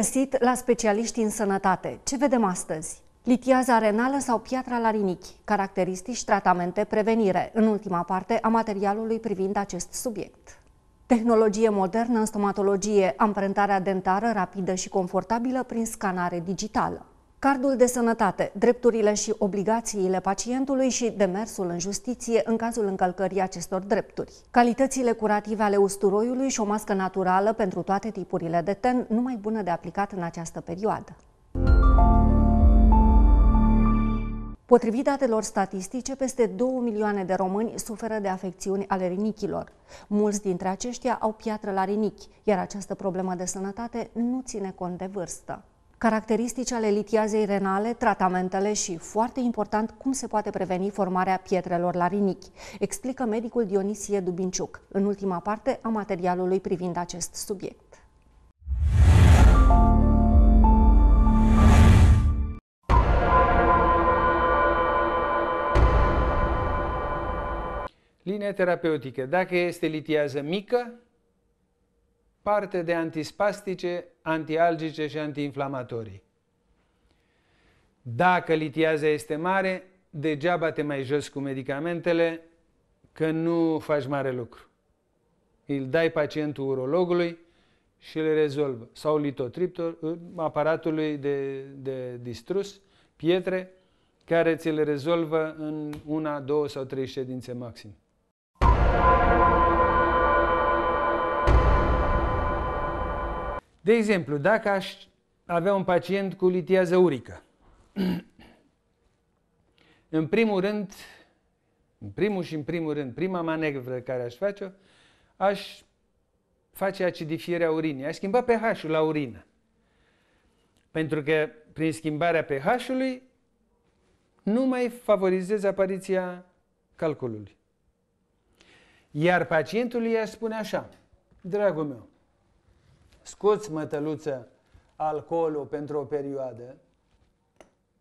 găsit la specialiști în sănătate. Ce vedem astăzi? Litiaza renală sau piatra la rinichi, caracteristici, tratamente, prevenire, în ultima parte a materialului privind acest subiect. Tehnologie modernă în stomatologie, amprentarea dentară rapidă și confortabilă prin scanare digitală. Cardul de sănătate, drepturile și obligațiile pacientului și demersul în justiție în cazul încălcării acestor drepturi. Calitățile curative ale usturoiului și o mască naturală pentru toate tipurile de ten, numai bună de aplicat în această perioadă. Potrivit datelor statistice, peste 2 milioane de români suferă de afecțiuni ale rinichilor. Mulți dintre aceștia au piatră la rinichi, iar această problemă de sănătate nu ține cont de vârstă caracteristici ale litiazei renale, tratamentele și, foarte important, cum se poate preveni formarea pietrelor la rinichi, explică medicul Dionisie Dubinciuc, în ultima parte a materialului privind acest subiect. Linia terapeutică. Dacă este litiază mică, parte de antispastice, antialgice și antiinflamatorii. Dacă litiaza este mare, degeaba te mai jos cu medicamentele, că nu faci mare lucru. Îl dai pacientul urologului și le rezolvă. Sau litotriptor, uh, aparatului de, de distrus, pietre, care ți le rezolvă în una, două sau trei ședințe maxim. De exemplu, dacă aș avea un pacient cu litiază urică, în primul rând, în primul și în primul rând, prima manevră care aș face-o, aș face acidifierea urinei, aș schimba pH-ul la urină. Pentru că prin schimbarea pH-ului nu mai favorizez apariția calculului. Iar pacientul i-aș spune așa, dragul meu, scoți mătăluță alcoolul pentru o perioadă,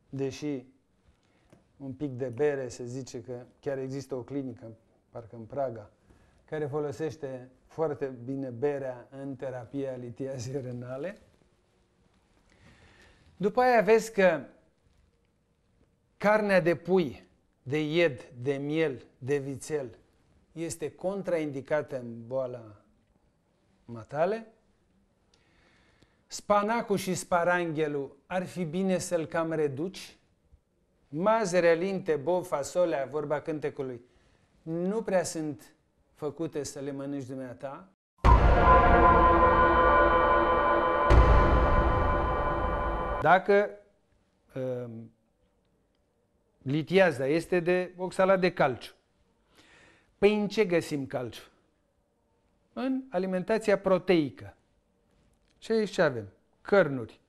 deși un pic de bere se zice că chiar există o clinică, parcă în Praga, care folosește foarte bine berea în terapia litiazii renale. După aia vezi că carnea de pui, de ied, de miel, de vițel este contraindicată în boala matale, Spanacul și sparanghelul ar fi bine să-l cam reduci? Mazere, linte, bov fasolea, vorba cântecului, nu prea sunt făcute să le mănânci dumneata? Dacă um, litiaza este de oxalat de calciu, păi în ce găsim calciu? În alimentația proteică. Și aici ce avem? Cărnuri,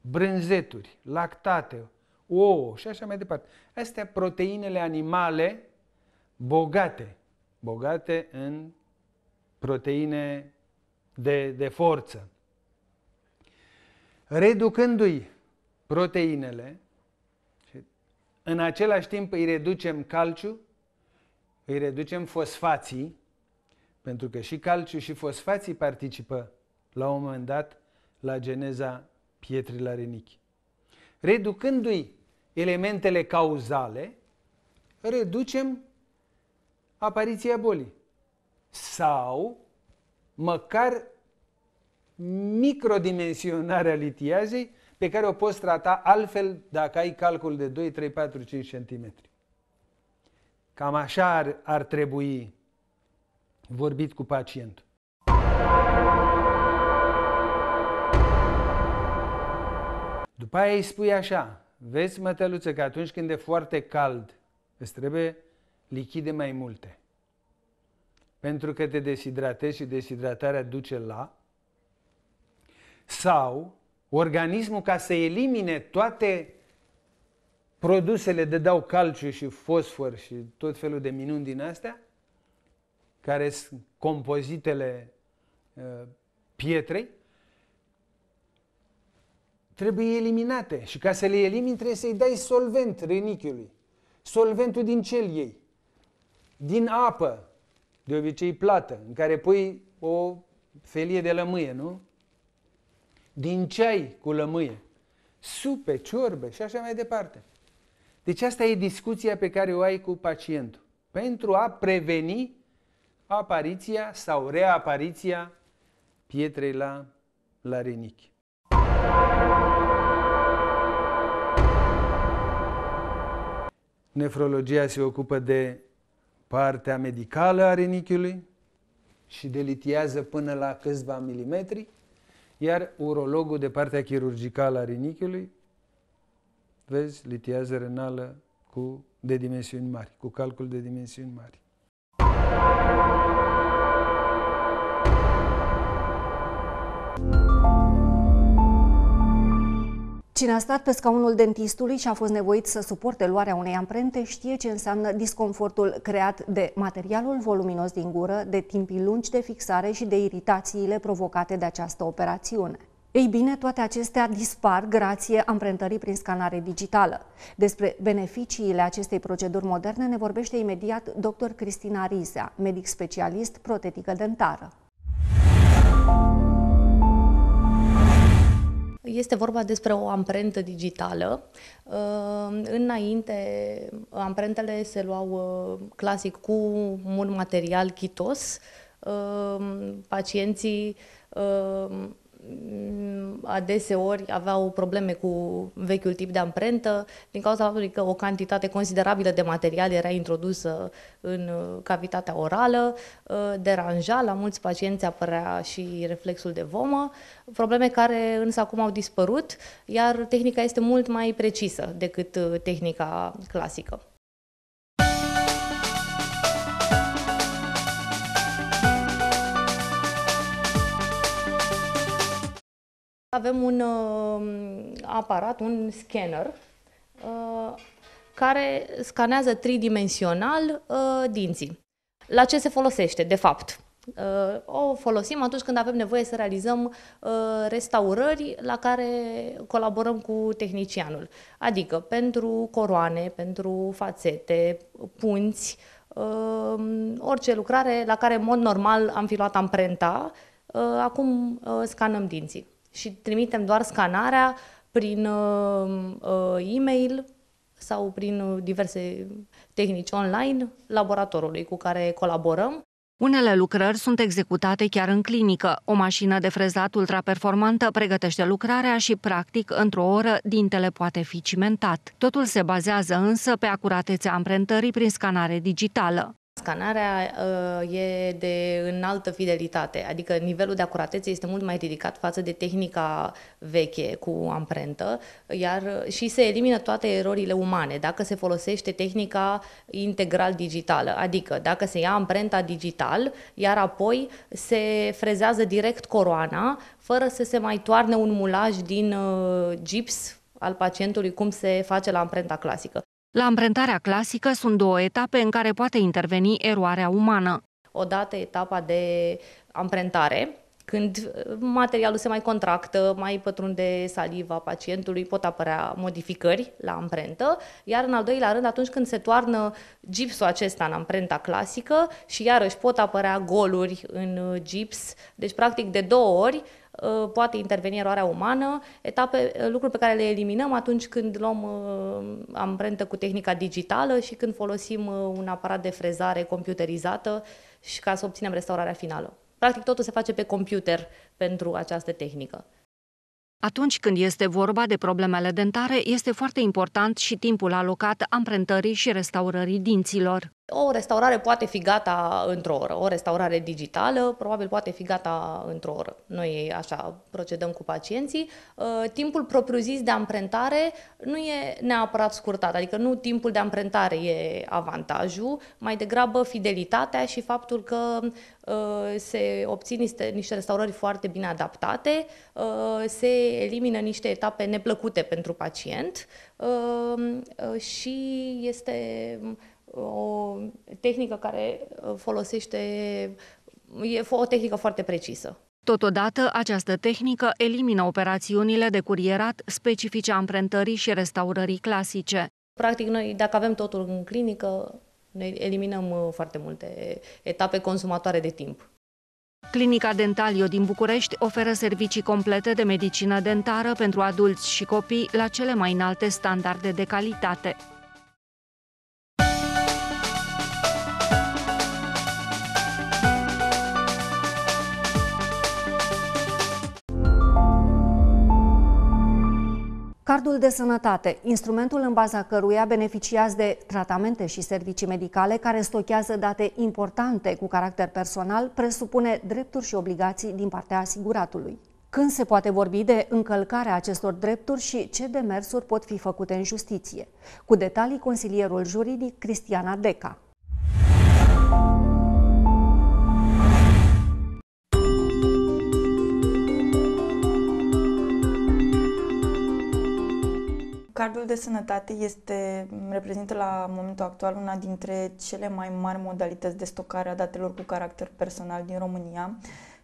brânzeturi, lactate, ouă și așa mai departe. Astea proteinele animale bogate, bogate în proteine de, de forță. Reducându-i proteinele, în același timp îi reducem calciu, îi reducem fosfații, pentru că și calciu și fosfații participă la un moment dat la geneza pietrilor la Reducându-i elementele cauzale, reducem apariția bolii. Sau măcar microdimensionarea litiazei pe care o poți trata altfel dacă ai calcul de 2, 3, 4, 5 cm. Cam așa ar, ar trebui vorbit cu pacientul. După aia îi spui așa, vezi măteluță că atunci când e foarte cald îți trebuie lichide mai multe. Pentru că te deshidratezi și deshidratarea duce la sau organismul ca să elimine toate produsele de dau calciu și fosfor și tot felul de minuni din astea, care sunt compozitele uh, pietrei, trebuie eliminate. Și ca să le elimini trebuie să-i dai solvent renichiului. Solventul din cel ei. Din apă, de obicei plată, în care pui o felie de lămâie, nu? Din ceai cu lămâie. Supe, ciorbe și așa mai departe. Deci asta e discuția pe care o ai cu pacientul. Pentru a preveni apariția sau reapariția pietrei la, la renichi. Nefrologia se ocupă de partea medicală a rinichiului și delitiază până la câțiva milimetri, iar urologul de partea chirurgicală a rinichiului, vezi, litiază renală cu, de dimensiuni mari, cu calcul de dimensiuni mari. Cine a stat pe scaunul dentistului și a fost nevoit să suporte luarea unei amprente știe ce înseamnă disconfortul creat de materialul voluminos din gură, de timpii lungi de fixare și de iritațiile provocate de această operațiune. Ei bine, toate acestea dispar grație amprentării prin scanare digitală. Despre beneficiile acestei proceduri moderne ne vorbește imediat dr. Cristina Rizea, medic specialist protetică dentară. Este vorba despre o amprentă digitală. Uh, înainte, amprentele se luau uh, clasic cu un material chitos. Uh, pacienții Mm, adeseori aveau probleme cu vechiul tip de amprentă din cauza faptului că o cantitate considerabilă de material era introdusă în uh, cavitatea orală, uh, deranja, la mulți pacienți apărea și reflexul de vomă, probleme care însă acum au dispărut, iar tehnica este mult mai precisă decât uh, tehnica clasică. avem un uh, aparat, un scanner, uh, care scanează tridimensional uh, dinții. La ce se folosește, de fapt? O folosim atunci când avem nevoie să realizăm restaurări la care colaborăm cu tehnicianul. Adică pentru coroane, pentru fațete, punți, orice lucrare la care în mod normal am fi luat amprenta, acum scanăm dinții și trimitem doar scanarea prin uh, uh, e-mail sau prin diverse tehnici online laboratorului cu care colaborăm. Unele lucrări sunt executate chiar în clinică. O mașină de frezat ultraperformantă pregătește lucrarea și, practic, într-o oră, dintele poate fi cimentat. Totul se bazează însă pe acuratețea amprentării prin scanare digitală scanarea uh, e de înaltă fidelitate, adică nivelul de acuratețe este mult mai ridicat față de tehnica veche cu amprentă, iar uh, și se elimină toate erorile umane dacă se folosește tehnica integral digitală, adică dacă se ia amprenta digital, iar apoi se frezează direct coroana, fără să se mai toarne un mulaj din uh, gips al pacientului cum se face la amprenta clasică. La amprentarea clasică sunt două etape în care poate interveni eroarea umană. Odată etapa de amprentare, când uh, materialul se mai contractă, mai pătrunde saliva pacientului, pot apărea modificări la amprentă, iar în al doilea rând, atunci când se toarnă gipsul acesta în amprenta clasică și iarăși pot apărea goluri în uh, gips, deci practic de două ori Uh, poate interveni eroarea umană, etape, uh, lucruri pe care le eliminăm atunci când luăm uh, amprentă cu tehnica digitală și când folosim un aparat de frezare computerizată și ca să obținem restaurarea finală. Practic totul se face pe computer pentru această tehnică. Atunci când este vorba de problemele dentare, este foarte important și timpul alocat amprentării și restaurării dinților. O restaurare poate fi gata într-o oră, o restaurare digitală probabil poate fi gata într-o oră. Noi așa procedăm cu pacienții. Uh, timpul propriu-zis de amprentare nu e neapărat scurtat, adică nu timpul de amprentare e avantajul, mai degrabă fidelitatea și faptul că uh, se obțin niște, niște restaurări foarte bine adaptate, uh, se elimină niște etape neplăcute pentru pacient și este o tehnică care uh, folosește, e o tehnică foarte precisă. Totodată, această tehnică elimină operațiunile de curierat specifice amprentării și restaurării clasice. Practic, noi, dacă avem totul în clinică, noi eliminăm uh, foarte multe etape consumatoare de timp. Clinica Dentalio din București oferă servicii complete de medicină dentară pentru adulți și copii la cele mai înalte standarde de calitate. Cardul de sănătate, instrumentul în baza căruia beneficiați de tratamente și servicii medicale care stochează date importante cu caracter personal, presupune drepturi și obligații din partea asiguratului. Când se poate vorbi de încălcarea acestor drepturi și ce demersuri pot fi făcute în justiție? Cu detalii, consilierul juridic Cristiana Deca. Cardul de sănătate este, reprezintă la momentul actual una dintre cele mai mari modalități de stocare a datelor cu caracter personal din România.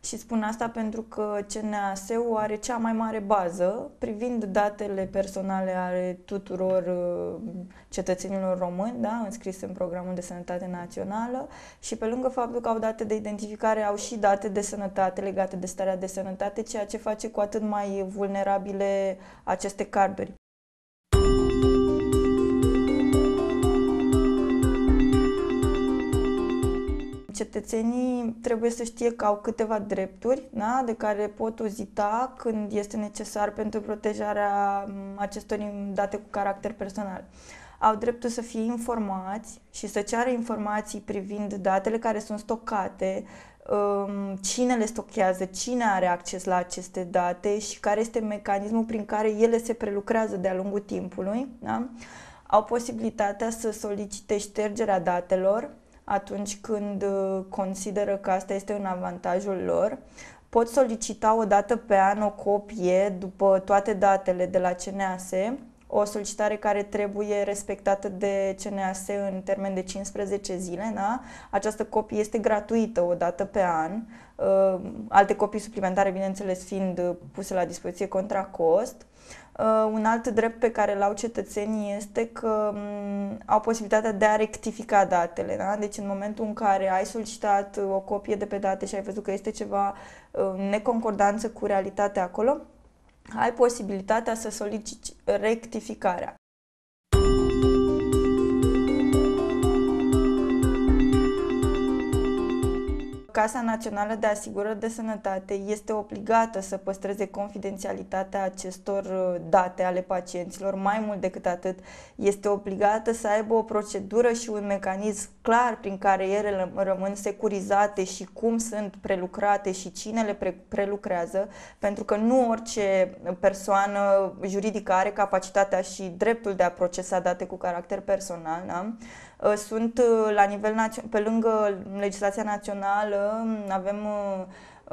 Și spun asta pentru că CNAS-ul are cea mai mare bază privind datele personale ale tuturor uh, cetățenilor români, da, înscrise în programul de sănătate națională și pe lângă faptul că au date de identificare, au și date de sănătate legate de starea de sănătate, ceea ce face cu atât mai vulnerabile aceste carduri. Cetățenii trebuie să știe că au câteva drepturi da? de care pot uzita când este necesar pentru protejarea acestor date cu caracter personal. Au dreptul să fie informați și să ceară informații privind datele care sunt stocate, um, cine le stochează, cine are acces la aceste date și care este mecanismul prin care ele se prelucrează de-a lungul timpului. Da? Au posibilitatea să solicite ștergerea datelor atunci când uh, consideră că asta este un avantajul lor. Pot solicita o dată pe an o copie după toate datele de la CNAS, o solicitare care trebuie respectată de CNAS în termen de 15 zile. Da? Această copie este gratuită o dată pe an, uh, alte copii suplimentare, bineînțeles, fiind puse la dispoziție contra cost Uh, un alt drept pe care îl au cetățenii este că mm, au posibilitatea de a rectifica datele. Da? Deci în momentul în care ai solicitat uh, o copie de pe date și ai văzut că este ceva uh, neconcordanță cu realitatea acolo, ai posibilitatea să solicici rectificarea. Casa Națională de Asigurări de Sănătate este obligată să păstreze confidențialitatea acestor uh, date ale pacienților. Mai mult decât atât, este obligată să aibă o procedură și un mecanism clar prin care ele rămân securizate și cum sunt prelucrate și cine le pre- prelucrează, pentru că nu orice persoană juridică are capacitatea și dreptul de a procesa date cu caracter personal, da? Uh, sunt uh, la nivel național, pe lângă legislația națională, um, avem uh,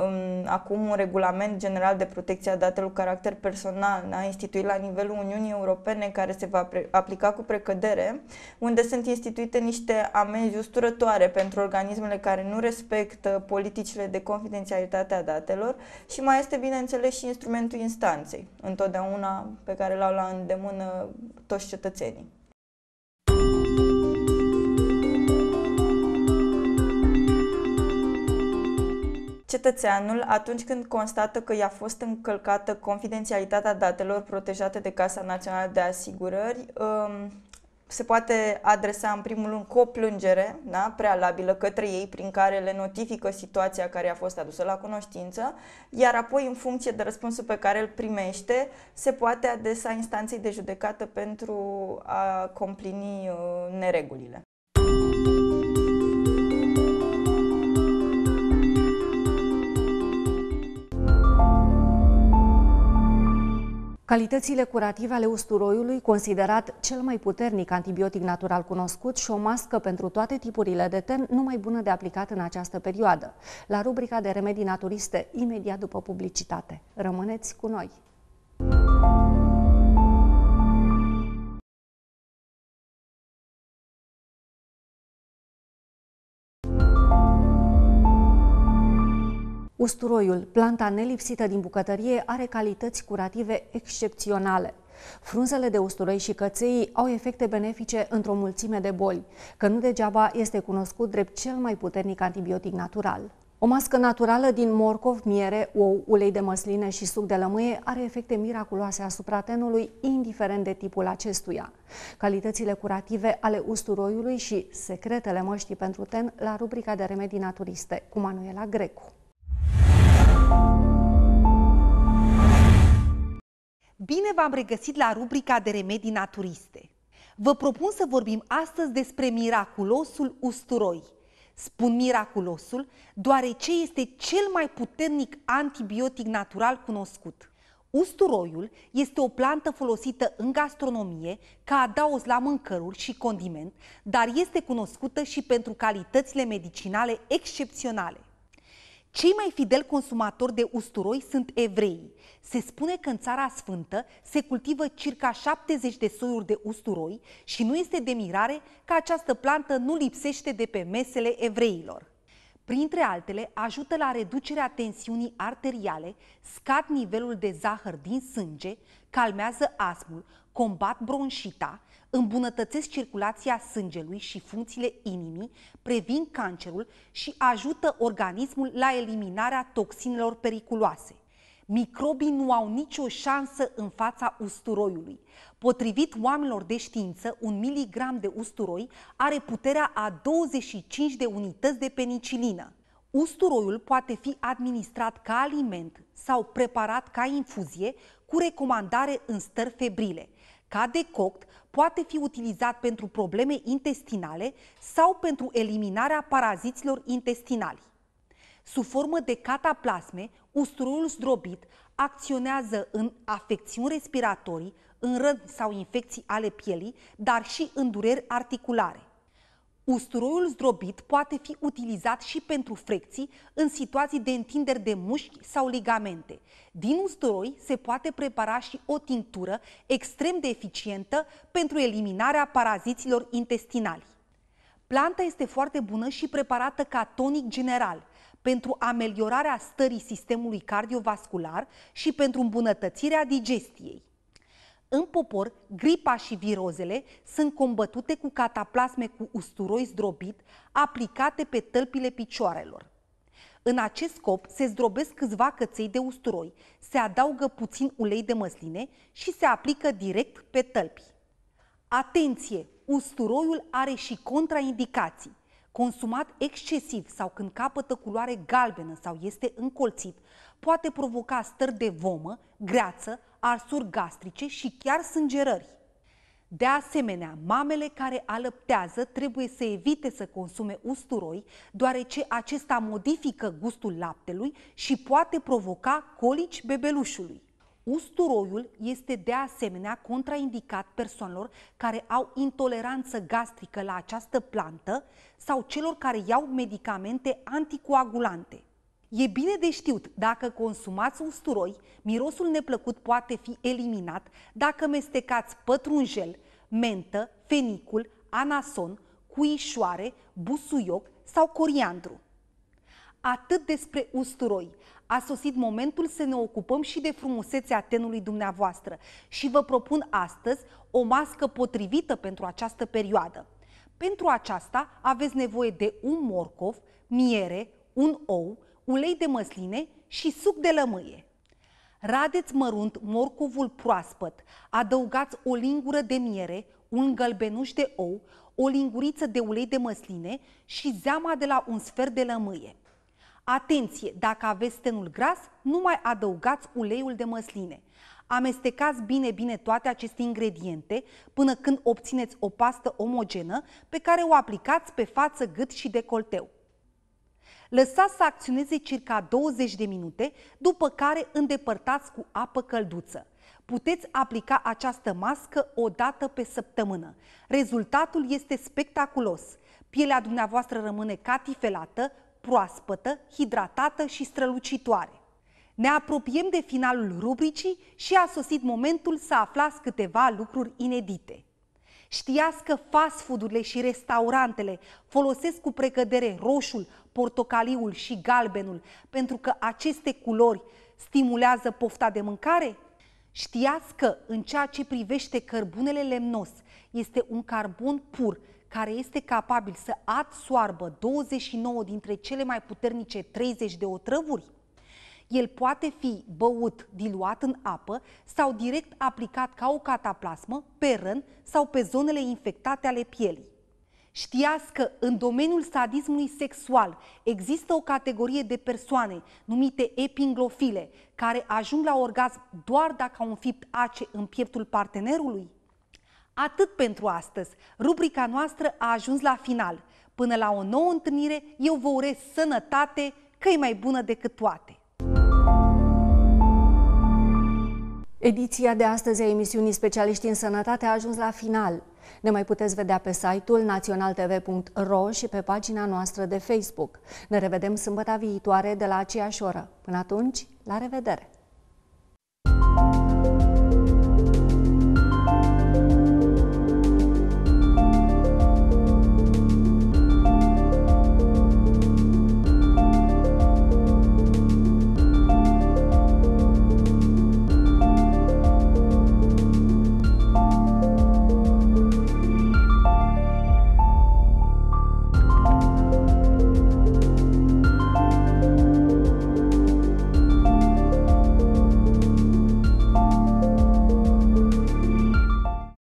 um, acum un regulament general de protecție a datelor caracter personal, a instituit la nivelul Uniunii Europene, care se va aplica cu precădere, unde sunt instituite niște amenzi usturătoare pentru organismele care nu respectă politicile de confidențialitate a datelor și mai este, bineînțeles, și instrumentul instanței, întotdeauna pe care l-au la îndemână toți cetățenii. Cetățeanul, atunci când constată că i-a fost încălcată confidențialitatea datelor protejate de Casa Națională de Asigurări, um, se poate adresa în primul rând cu o plângere da, prealabilă către ei prin care le notifică situația care a fost adusă la cunoștință, iar apoi în funcție de răspunsul pe care îl primește se poate adresa instanței de judecată pentru a complini uh, neregulile. Calitățile curative ale usturoiului, considerat cel mai puternic antibiotic natural cunoscut și o mască pentru toate tipurile de ten, numai bună de aplicat în această perioadă. La rubrica de remedii naturiste, imediat după publicitate. Rămâneți cu noi! Usturoiul, planta nelipsită din bucătărie, are calități curative excepționale. Frunzele de usturoi și căței au efecte benefice într-o mulțime de boli, că nu degeaba este cunoscut drept cel mai puternic antibiotic natural. O mască naturală din morcov, miere, ou, ulei de măsline și suc de lămâie are efecte miraculoase asupra tenului, indiferent de tipul acestuia. Calitățile curative ale usturoiului și secretele măștii pentru ten la rubrica de remedii naturiste cu Manuela Grecu. Bine v-am regăsit la rubrica de remedii naturiste. Vă propun să vorbim astăzi despre miraculosul usturoi. Spun miraculosul, deoarece este cel mai puternic antibiotic natural cunoscut. Usturoiul este o plantă folosită în gastronomie ca adaos la mâncăruri și condiment, dar este cunoscută și pentru calitățile medicinale excepționale. Cei mai fideli consumatori de usturoi sunt evrei. Se spune că în Țara Sfântă se cultivă circa 70 de soiuri de usturoi și nu este de mirare că această plantă nu lipsește de pe mesele evreilor. Printre altele, ajută la reducerea tensiunii arteriale, scad nivelul de zahăr din sânge, calmează astmul, combat bronșita, îmbunătățesc circulația sângelui și funcțiile inimii, previn cancerul și ajută organismul la eliminarea toxinelor periculoase. Microbii nu au nicio șansă în fața usturoiului. Potrivit oamenilor de știință, un miligram de usturoi are puterea a 25 de unități de penicilină. Usturoiul poate fi administrat ca aliment sau preparat ca infuzie cu recomandare în stări febrile – ca decoct poate fi utilizat pentru probleme intestinale sau pentru eliminarea paraziților intestinali. Sub formă de cataplasme, usturoiul zdrobit acționează în afecțiuni respiratorii, în răni sau infecții ale pielii, dar și în dureri articulare. Usturoiul zdrobit poate fi utilizat și pentru frecții în situații de întinderi de mușchi sau ligamente. Din usturoi se poate prepara și o tinctură extrem de eficientă pentru eliminarea paraziților intestinali. Planta este foarte bună și preparată ca tonic general pentru ameliorarea stării sistemului cardiovascular și pentru îmbunătățirea digestiei. În popor, gripa și virozele sunt combătute cu cataplasme cu usturoi zdrobit aplicate pe tălpile picioarelor. În acest scop se zdrobesc câțiva căței de usturoi, se adaugă puțin ulei de măsline și se aplică direct pe tălpi. Atenție! Usturoiul are și contraindicații. Consumat excesiv sau când capătă culoare galbenă sau este încolțit, poate provoca stări de vomă, greață, arsuri gastrice și chiar sângerări. De asemenea, mamele care alăptează trebuie să evite să consume usturoi, deoarece acesta modifică gustul laptelui și poate provoca colici bebelușului. Usturoiul este de asemenea contraindicat persoanelor care au intoleranță gastrică la această plantă sau celor care iau medicamente anticoagulante. E bine de știut, dacă consumați usturoi, mirosul neplăcut poate fi eliminat dacă mestecați pătrunjel, mentă, fenicul, anason, cuișoare, busuioc sau coriandru. Atât despre usturoi. A sosit momentul să ne ocupăm și de frumusețea tenului dumneavoastră și vă propun astăzi o mască potrivită pentru această perioadă. Pentru aceasta aveți nevoie de un morcov, miere, un ou, ulei de măsline și suc de lămâie. Radeți mărunt morcovul proaspăt, adăugați o lingură de miere, un gălbenuș de ou, o linguriță de ulei de măsline și zeama de la un sfert de lămâie. Atenție! Dacă aveți tenul gras, nu mai adăugați uleiul de măsline. Amestecați bine, bine toate aceste ingrediente până când obțineți o pastă omogenă pe care o aplicați pe față, gât și decolteu. Lăsați să acționeze circa 20 de minute, după care îndepărtați cu apă călduță. Puteți aplica această mască o dată pe săptămână. Rezultatul este spectaculos. Pielea dumneavoastră rămâne catifelată, proaspătă, hidratată și strălucitoare. Ne apropiem de finalul rubricii și a sosit momentul să aflați câteva lucruri inedite. Știați că fast food-urile și restaurantele folosesc cu precădere roșul, portocaliul și galbenul pentru că aceste culori stimulează pofta de mâncare? Știați că în ceea ce privește cărbunele lemnos este un carbon pur care este capabil să adsoarbă 29 dintre cele mai puternice 30 de otrăvuri? El poate fi băut diluat în apă sau direct aplicat ca o cataplasmă pe rând sau pe zonele infectate ale pielii. Știați că în domeniul sadismului sexual există o categorie de persoane numite epinglofile, care ajung la orgasm doar dacă au înfipt ace în pieptul partenerului? Atât pentru astăzi. Rubrica noastră a ajuns la final. Până la o nouă întâlnire, eu vă urez sănătate, că e mai bună decât toate. Ediția de astăzi a emisiunii Specialiști în Sănătate a ajuns la final. Ne mai puteți vedea pe site-ul naționaltv.ro și pe pagina noastră de Facebook. Ne revedem sâmbătă viitoare de la aceeași oră. Până atunci, la revedere!